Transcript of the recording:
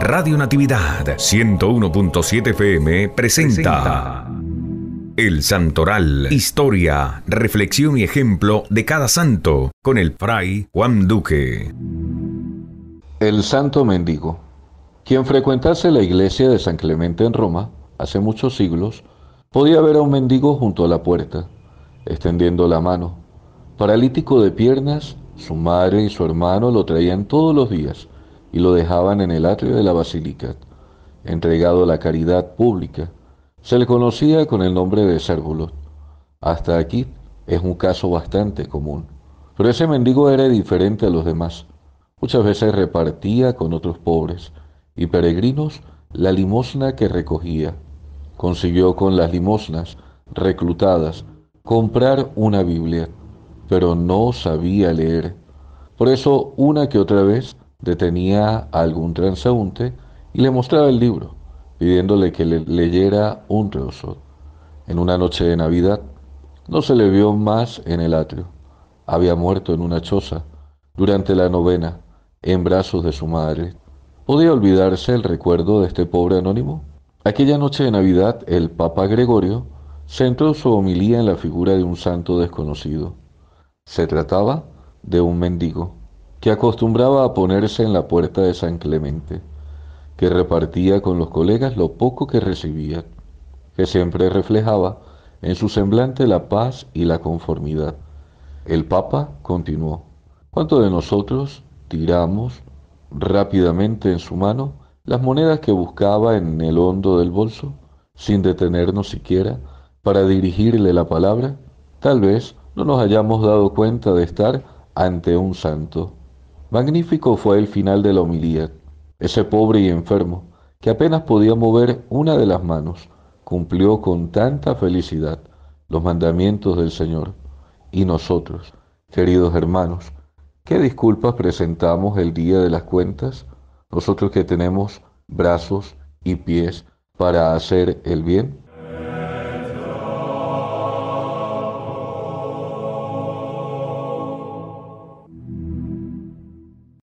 Radio Natividad 101.7 FM presenta, El Santoral, historia, reflexión y ejemplo de cada santo con el fray Juan Duque. El Santo Mendigo. Quien frecuentase la iglesia de San Clemente en Roma hace muchos siglos podía ver a un mendigo junto a la puerta, extendiendo la mano. Paralítico de piernas, su madre y su hermano lo traían todos los días y lo dejaban en el atrio de la basílica, entregado a la caridad pública. Se le conocía con el nombre de Cérvulo. Hasta aquí es un caso bastante común. Pero ese mendigo era diferente a los demás. Muchas veces repartía con otros pobres y peregrinos la limosna que recogía. Consiguió con las limosnas reclutadas comprar una Biblia, pero no sabía leer. Por eso una que otra vez detenía a algún transeúnte y le mostraba el libro, pidiéndole que le leyera un trozo. En una noche de Navidad no se le vio más en el atrio. Había muerto en una choza durante la novena, en brazos de su madre. ¿Podía olvidarse el recuerdo de este pobre anónimo? Aquella noche de Navidad el Papa Gregorio centró su homilía en la figura de un santo desconocido. Se trataba de un mendigo que acostumbraba a ponerse en la puerta de San Clemente, que repartía con los colegas lo poco que recibía, que siempre reflejaba en su semblante la paz y la conformidad. El Papa continuó, «¿Cuánto de nosotros tiramos rápidamente en su mano las monedas que buscaba en el hondo del bolso, sin detenernos siquiera para dirigirle la palabra? Tal vez no nos hayamos dado cuenta de estar ante un santo Magnífico fue el final de la humildad. Ese pobre y enfermo, que apenas podía mover una de las manos, cumplió con tanta felicidad los mandamientos del Señor. Y nosotros, queridos hermanos, ¿qué disculpas presentamos el día de las cuentas? Nosotros que tenemos brazos y pies para hacer el bien.